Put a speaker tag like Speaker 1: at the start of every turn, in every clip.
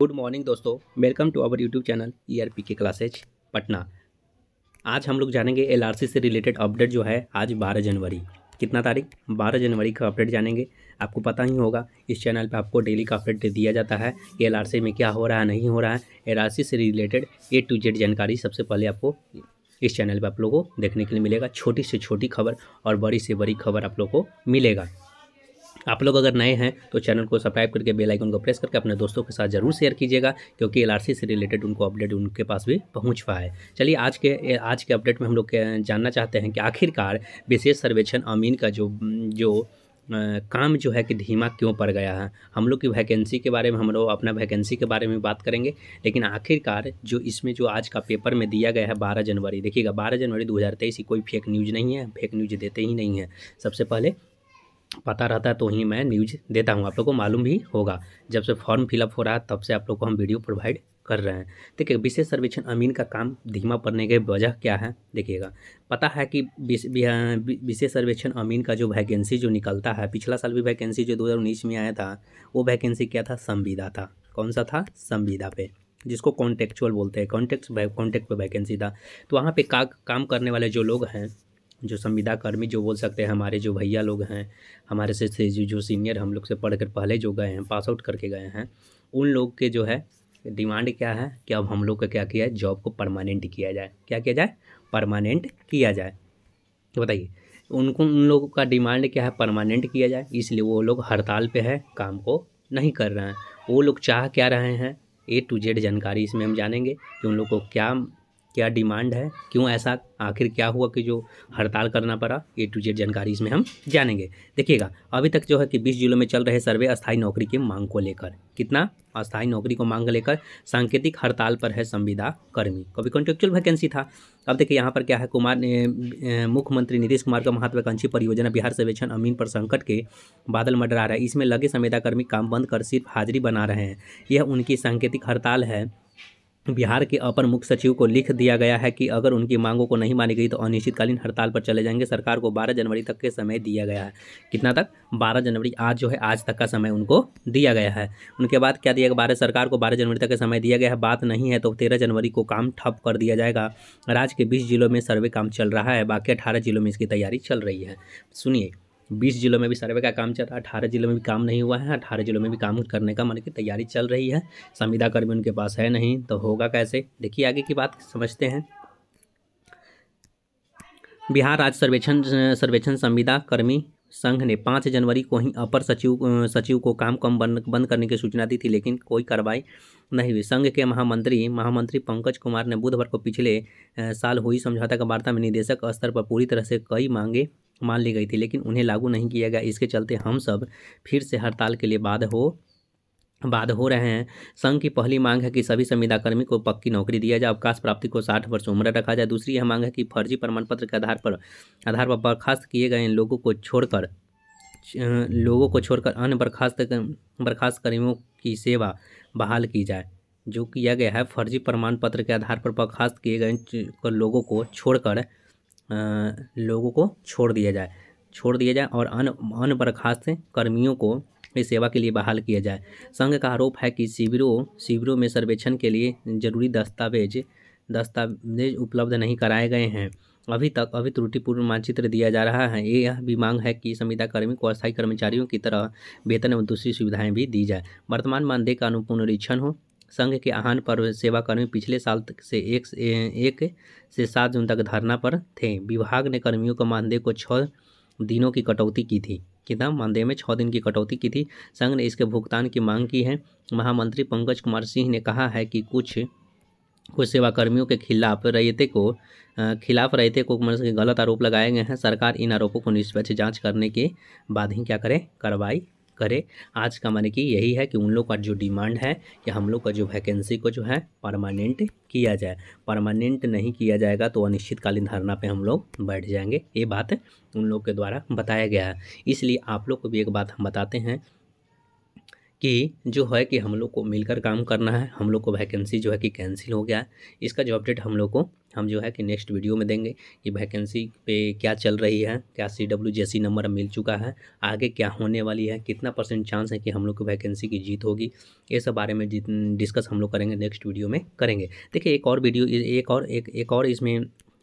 Speaker 1: good morning दोस्तों welcome to our YouTube channel E R P के classes Patna आज हम लोग जानेंगे एल आर सी से रिलेटेड अपडेट जो है आज बारह जनवरी कितना तारीख बारह जनवरी का अपडेट जानेंगे आपको पता ही होगा इस चैनल पे आपको डेली का अपडेट दिया जाता है कि एल में क्या हो रहा है नहीं हो रहा है एल से रिलेटेड ए टू जेड जानकारी सबसे पहले आपको इस चैनल पर आप लोगों को देखने के लिए मिलेगा छोटी से छोटी खबर और बड़ी से बड़ी खबर आप लोग को मिलेगा आप लोग अगर नए हैं तो चैनल को सब्सक्राइब करके बेल आइकन को प्रेस करके अपने दोस्तों के साथ जरूर शेयर कीजिएगा क्योंकि एलआरसी से रिलेटेड उनको अपडेट उनके पास भी पहुंच पाए चलिए आज के आज के अपडेट में हम लोग जानना चाहते हैं कि आखिरकार विशेष सर्वेक्षण अमीन का जो जो काम जो है कि धीमा क्यों पड़ गया है हम लोग की वैकेंसी के बारे में हम लोग अपना वैकेंसी के बारे में बात करेंगे लेकिन आखिरकार जो इसमें जो आज का पेपर में दिया गया है बारह जनवरी देखिएगा बारह जनवरी दो हज़ार तेईस कोई फेक न्यूज़ नहीं है फेक न्यूज़ देते ही नहीं है सबसे पहले पता रहता है तो ही मैं न्यूज देता हूँ आप लोग को मालूम भी होगा जब से फॉर्म फिलअप हो रहा है तब से आप लोग को हम वीडियो प्रोवाइड कर रहे हैं देखिए विशेष सर्वेक्षण अमीन का काम धीमा पड़ने के वजह क्या है देखिएगा पता है कि विशेष सर्वेक्षण अमीन का जो वैकेंसी जो निकलता है पिछला साल भी वैकेंसी जो 2019 में आया था वो वैकेंसी क्या था संविदा था कौन सा था संविदा पे जिसको कॉन्टेक्चुअल बोलते हैं कॉन्टेक्ट कॉन्टेक्ट पे वैकेंसी था तो वहाँ पे का, काम करने वाले जो लोग हैं जो संविदा कर्मी जो बोल सकते हैं हमारे जो भैया लोग हैं हमारे से, से जो सीनियर हम लोग से पढ़ कर पहले जो गए हैं पास आउट करके गए हैं उन लोग के जो है डिमांड क्या है कि अब हम लोग का क्या किया है जॉब को परमानेंट किया जाए क्या किया जाए परमानेंट किया जाए तो बताइए उनको उन लोगों का डिमांड क्या है परमानेंट किया जाए इसलिए वो लोग हड़ताल पे है काम को नहीं कर रहे हैं वो लोग चाह क्या रहे हैं ए टू जेड जानकारी इसमें हम जानेंगे कि उन लोग को क्या क्या डिमांड है क्यों ऐसा आखिर क्या हुआ कि जो हड़ताल करना पड़ा ए टू जेड जानकारी इसमें हम जानेंगे देखिएगा अभी तक जो है कि 20 जिलों में चल रहे सर्वे अस्थाई नौकरी की मांग को लेकर कितना अस्थायी नौकरी को मांग लेकर सांकेतिक हड़ताल पर है संविदा कर्मी कभी कॉन्ट्रेक्चुअल वैकेंसी था अब देखिए यहाँ पर क्या है कुमार ने मुख्यमंत्री नीतीश कुमार का महत्वाकांक्षी परियोजना बिहार सर्वेक्षण अमीन पर संकट के बादल मडरा रहा है इसमें लगे संविदाकर्मी काम बंद कर सिर्फ हाजिरी बना रहे हैं यह उनकी सांकेतिक हड़ताल है बिहार के अपर मुख्य सचिव को लिख दिया गया है कि अगर उनकी मांगों को नहीं मानी गई तो अनिश्चितकालीन हड़ताल पर चले जाएंगे सरकार को 12 जनवरी तक के समय दिया गया है कितना तक 12 जनवरी आज जो है आज तक का समय उनको दिया गया है उनके बाद क्या दिया गया भारत सरकार को 12 जनवरी तक का समय दिया गया है बात नहीं है तो तेरह जनवरी को काम ठप कर दिया जाएगा राज्य के बीस जिलों में सर्वे काम चल रहा है बाकी अठारह जिलों में इसकी तैयारी चल रही है सुनिए बीस जिलों में भी सर्वे का काम चल रहा है अठारह जिलों में भी काम नहीं हुआ है अठारह जिलों में भी काम करने का मन की तैयारी चल रही है संविदा कर्मी उनके पास है नहीं तो होगा कैसे देखिए आगे की बात समझते हैं बिहार राज्य सर्वेक्षण सर्वेक्षण संविदा कर्मी संघ ने पाँच जनवरी को ही अपर सचिव सचिव को काम कम बंद बंद करने की सूचना दी थी लेकिन कोई कार्रवाई नहीं हुई संघ के महामंत्री महामंत्री पंकज कुमार ने बुधवार को पिछले साल हुई समझौता का वार्ता में निदेशक स्तर पर पूरी तरह से कई मांगे मान ली गई थी लेकिन उन्हें लागू नहीं किया गया इसके चलते हम सब फिर से हड़ताल के लिए बाध हो बाद हो रहे हैं संघ की पहली मांग है कि सभी संविदाकर्मी को पक्की नौकरी दिया जाए अवकाश प्राप्ति को साठ वर्ष उम्र रखा जाए दूसरी यह मांग है कि फर्जी प्रमाण पत्र के आधार पर आधार पर बर्खास्त किए गए लोगों को छोड़कर लोगों को छोड़कर अन्य बर्खास्त बर्खास्त कर्मियों की सेवा बहाल की जाए जो किया गया है फर्जी प्रमाण पत्र के आधार पर बर्खास्त किए गए लोगों को छोड़कर लोगों को छोड़ दिया जाए छोड़ दिया जाए और अन्य अन्य बर्खास्त कर्मियों को इस सेवा के लिए बहाल किया जाए संघ का आरोप है कि शिविरों शिविरों में सर्वेक्षण के लिए जरूरी दस्तावेज दस्तावेज उपलब्ध नहीं कराए गए हैं अभी तक अभी त्रुटिपूर्ण मानचित्र दिया जा रहा है यह भी मांग है कि संविदा कर्मी को अस्थायी कर्मचारियों की तरह वेतन एवं दूसरी सुविधाएं भी दी जाए वर्तमान मानदेय का अनुपुनरीक्षण हो संघ के आह्वान पर सेवाकर्मी पिछले साल से एक से एक से सात जून तक धरना पर थे विभाग ने कर्मियों को मानदेय को छः दिनों की कटौती की थी कितना मानदेय में छः दिन की कटौती की थी संघ ने इसके भुगतान की मांग की है महामंत्री पंकज कुमार सिंह ने कहा है कि कुछ कुछ सेवाकर्मियों के खिलाफ रैते को खिलाफ रैते को गलत आरोप लगाए गए हैं सरकार इन आरोपों को निष्पक्ष जांच करने के बाद ही क्या करें कार्रवाई करे आज का मान कि यही है कि उन लोग का जो डिमांड है कि हम लोग का जो वैकेंसी को जो है परमानेंट किया जाए परमानेंट नहीं किया जाएगा तो अनिश्चितकालीन धरना पे हम लोग बैठ जाएंगे ये बात उन लोग के द्वारा बताया गया है इसलिए आप लोग को भी एक बात हम बताते हैं कि जो है कि हम लोग को मिलकर काम करना है हम लोग को वैकेंसी जो है कि कैंसिल हो गया है इसका जो अपडेट हम लोग को हम जो है कि नेक्स्ट वीडियो में देंगे कि वैकेंसी पे क्या चल रही है क्या सी डब्ल्यू जे सी नंबर मिल चुका है आगे क्या होने वाली है कितना परसेंट चांस है कि हम लोग को वैकेंसी की जीत होगी ये सब बारे में डिस्कस हम लोग करेंगे नेक्स्ट वीडियो में करेंगे देखिए एक और वीडियो एक और एक एक और इसमें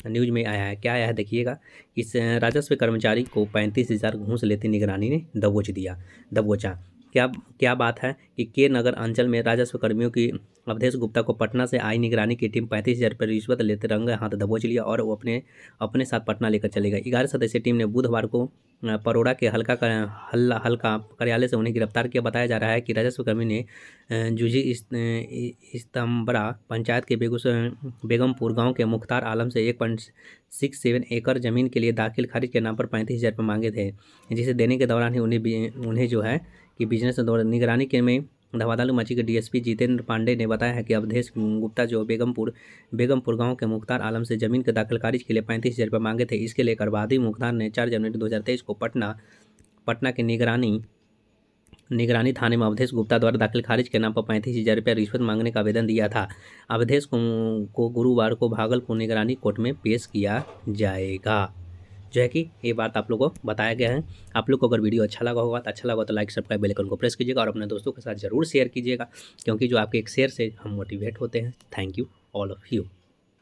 Speaker 1: न्यूज में आया है क्या आया है देखिएगा इस राजस्व कर्मचारी को पैंतीस हज़ार घूस लेते निगरानी ने दबोच दिया दबोचा क्या क्या बात है कि के नगर अंचल में राजस्व कर्मियों की अवधेश गुप्ता को पटना से आई निगरानी की टीम पैंतीस हज़ार रुपये रिश्वत लेते रंगे हाथ दबोच लिया और वो अपने अपने साथ पटना लेकर चले गए ग्यारह सदस्यीय टीम ने बुधवार को परोड़ा के हल्का कर, हल्ला हल्का कार्यालय से उन्हें गिरफ्तार किया बताया जा रहा है कि राजस्व कर्मी ने जूझी इस्तम्बरा पंचायत के बेगूसराय बेगमपुर गांव के मुख्तार आलम से एक पॉइंट सिक्स सेवन एकड़ ज़मीन के लिए दाखिल खारिज के नाम पर पैंतीस हज़ार रुपये मांगे थे जिसे देने के दौरान ही उन्हें उन्हें जो है कि बिजनेस निगरानी के में धवादाल मची के डीएसपी जितेंद्र पांडे ने बताया है कि अवधेश गुप्ता जो बेगमपुर बेगमपुर गांव के मुख्तार आलम से जमीन के दाखिल खारिज के लिए पैंतीस हज़ार रुपये मांगे थे इसके लेकर बादी मुख्तार ने चार जनवरी दो को पटना पटना के निगरानी निगरानी थाने में अवधेश गुप्ता द्वारा दाखिल खारिज के नाम पर पैंतीस हज़ार रुपये रिश्वत मांगने का आवेदन दिया था अवधेश को गुरुवार को भागलपुर निगरानी कोर्ट में पेश किया जाएगा जो है कि ये बात आप लोगों को बताया गया है आप लोग को अगर वीडियो अच्छा लगा होगा तो अच्छा लगा तो लाइक सब्सक्राइब बेलकन को प्रेस कीजिएगा और अपने दोस्तों के साथ जरूर शेयर कीजिएगा क्योंकि जो आपके एक शेयर से हम मोटिवेट होते हैं thank you all of you